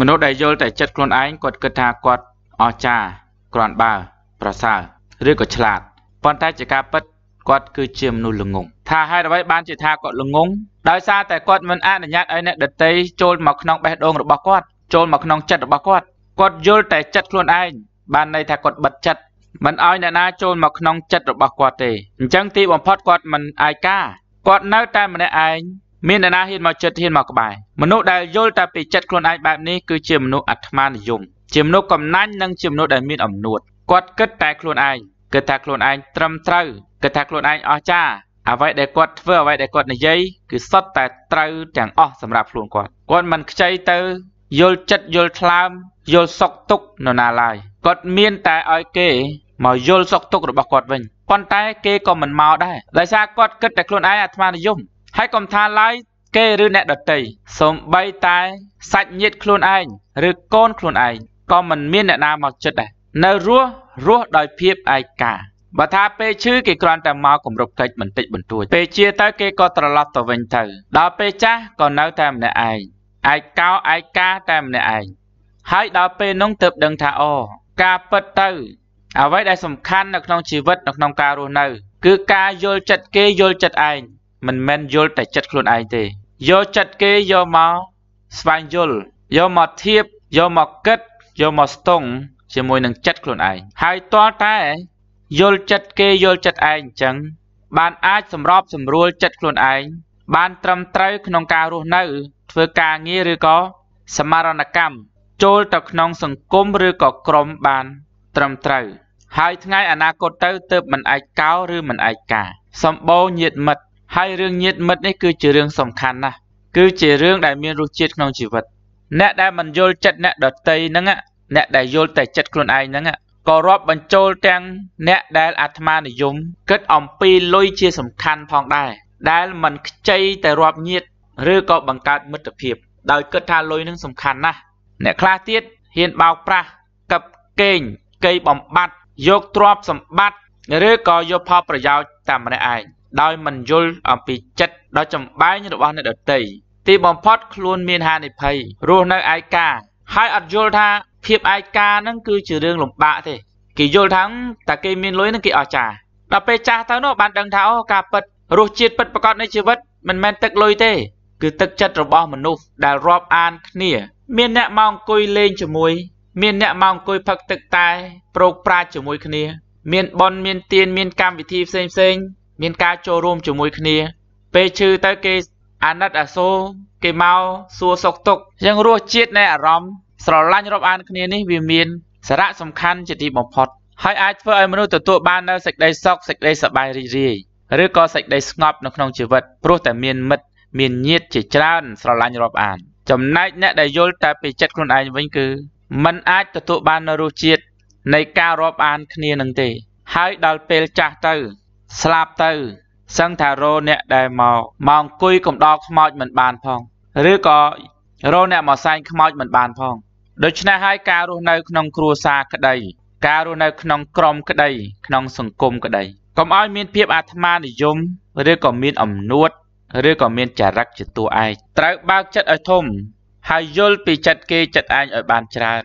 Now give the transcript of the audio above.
មនុស្សដែលយល់តែចិត្តខ្លួនឯងគាត់គិតថាគាត់អស្ចារ្យក្រាន់បើប្រសើរឬក៏ឆ្លាតប៉ុន្តែជាការពិតគាត់គឺជាមនុស្សល្ងងថាហេតុអ្វីបានជាថាគាត់ល្ងងដោយសារតែគាត់មិនអនុញ្ញាតឲ្យអ្នកដតីចូលមកក្នុងបេះដូងរបស់គាត់ចូលមកក្នុងចិត្តរបស់គាត់គាត់យល់តែចិត្តខ្លួនឯងបានន័យថាគាត់បិទចិត្តមិនឲ្យអ្នកណាចូលមកក្នុងចិត្តរបស់គាត់ទេអញ្ចឹងទីបំផុតគាត់មិនអាយការគាត់នៅតែម្នាក់ឯងមានអ្នកណាហ៊ានមកចិត្តហ៊ានមកក្បែរមនុស្សដែលយល់តែពីចិត្តខ្លួនឯងបែបនេះគឺជាមនុស្សអាត្មានិយមជាមនុស្សកំណាញ់និងជាមនុស្សដែលមានអំណាចគាត់គិតតែខ្លួនឯងគិតថាខ្លួនឯងត្រឹមត្រូវគិតថាខ្លួនឯងអស្ចារ្យអ្វីដែលគាត់ធ្វើអ្វីដែលគាត់និយាយគឺសុទ្ធតែត្រូវទាំងអស់សម្រាប់ខ្លួនគាត់គាត់មិនខ្ចីទៅយល់ចិត្តយល់ថ្លើមយល់សោកទុកនរណាឡើយគាត់មានតែឲ្យគេមកយល់សោកទុករបស់គាត់វិញប៉ុន្តែគេក៏មិនមកដែរដោយសារគាត់គិតតែខ្លួនឯងអាត្មានិយមហើយកុំថាឡើយគេឬអ្នកដតីសូម្បីតែសាច់ញាតិខ្លួនឯងឬកូនខ្លួនឯងក៏មិនមានអ្នកណាមកចិត្តដែរនៅរស់រស់ដោយភាពឯកាបើថា ពេលឈឺគេគ្រាន់តែមកគម្រប់កិច្ចបន្តិចបន្តួចពេលជាទៅគេក៏ត្រឡប់ទៅវិញទៅដល់ពេលចាស់ក៏នៅតែម្នាក់ឯងឯកោឯកាតែម្នាក់ឯងហើយដល់ពេលនោះទើបដឹងថាអូការពិតទៅ អ្វីដែលសំខាន់នៅក្នុងជីវិតនៅក្នុងការរស់នៅគឺការយល់ចិត្តគេយល់ចិត្តឯងមិនមែនយល់តែចិត្តខ្លួនឯងទេយកចិត្តគេយកមកស្វែងយល់យកមកធៀបយកមកគិតយកមកស្ទង់ជាមួយនឹងចិត្តខ្លួនឯងហើយទាល់តែយល់ចិត្តគេយល់ចិត្តឯងអញ្ចឹង បាន អាចសម្របសម្រួលចិត្តខ្លួនឯងបាន ត្រឹមត្រូវ ក្នុងការរស់នៅ ធ្វើការងារឬក៏សមរណកម្មចូលទៅក្នុង សង្គមឬក៏ក្រុមបាន ត្រឹមត្រូវ ហើយថ្ងៃអនាគតទៅទើបមិនអាចកោឬមិនអាចការសម្បូរញាតមិត្តហើយរឿងញាតិមិត្តនេះគឺជារឿងសំខាន់ណាស់គឺជារឿងដែលមានរសជាតិក្នុងជីវិតអ្នកដែលមិនយល់ចិត្តអ្នកដតីហ្នឹងអ្នកដែលយល់តែចិត្តខ្លួនឯងហ្នឹងក៏រាប់បញ្ចូលទាំងអ្នកដែលអាត្មានិយមគិតអំពីលុយជាសំខាន់ផងដែរដែលមិនខ្ចីតែរាប់ញាត ឬក៏បង្កើតមិត្តភាពដោយគិតថាលុយនឹងសំខាន់ណាស់អ្នកខ្លះទៀតហ៊ានបោកប្រាស់កັບកេងកេយបំបត្តិយកទ្រព្យសម្បត្តិឬក៏យកផលប្រយោជន៍តាមម្នាក់ឯងដោយមិនយល់អំពីចិត្តដ៏ចម្បែងរបស់អ្នកដតីទីបំផុតខ្លួន មានហានិភ័យរស់នៅឯកាហើយអត់យល់ថាភាពឯកានឹងគឺជារឿងលំបាកទេគេយល់ថាតែគេមានលុយនឹងគេអស្ចារ្យដល់ពេលចាស់ទៅនោះបានដឹងថាអូការពិតរសជាតិពិតប្រកបនៃជីវិតមិនមែនទឹកលុយទេគឺទឹកចិត្តរបស់មនុស្សដែលរាប់អានគ្នា មានអ្នកមកអង្គុយលេងជាមួយ មានអ្នកមកអង្គុយផឹកទឹកតែប្រោកប្រាជ្ញជាមួយគ្នា មានប៉ុនមានទៀនមានកម្មវិធីផ្សេងផ្សេងមានការចូលរួមជាមួយគ្នាពេលឈឺទៅគេអាណិតអាសូរគេមកសួរសុខទុក្ខអញ្ចឹងរសជាតិនៃអារម្មណ៍ស្រឡាញ់រាប់អានគ្នានេះវាមានសារៈសំខាន់ជាទីបំផុត ហើយអាចធ្វើឲ្យមនុស្សទទួលបាននូវសេចក្តីសុខសេចក្តីសប្បាយរីករាយឬក៏សេចក្តីស្ងប់នៅក្នុងជីវិតព្រោះតែមានមិត្តមានញាតិជាច្រើនស្រឡាញ់រាប់អាន ចំណែកអ្នកដែលយល់តែពីចិត្តខ្លួនឯងវិញគឺมันអាចទទួលបាននូវរសជាតិនៃការរាប់អានគ្នានឹងទេ ហើយដល់ពេលចាស់ទៅស្លាប់ទៅសឹងថារោអ្នកដែលមកមកអង្គុយកំដរខ្មោចមិនបានផង ឬក៏រោអ្នកមកសែងខ្មោចមិនបានផងដូច្នេះហើយការរស់នៅក្នុងគ្រួសារក្តីការរស់នៅក្នុងក្រុមក្តី ក្នុងសង្គមក្តីកុំឲ្យមានភាពអាត្មានិយមឬក៏មានអំនួត ឬក៏មានចរិតជាតួឯកត្រូវបើកចិត្តឲ្យធំហើយយល់ពីចិត្តគេចិត្តឯងឲ្យបានច្រើន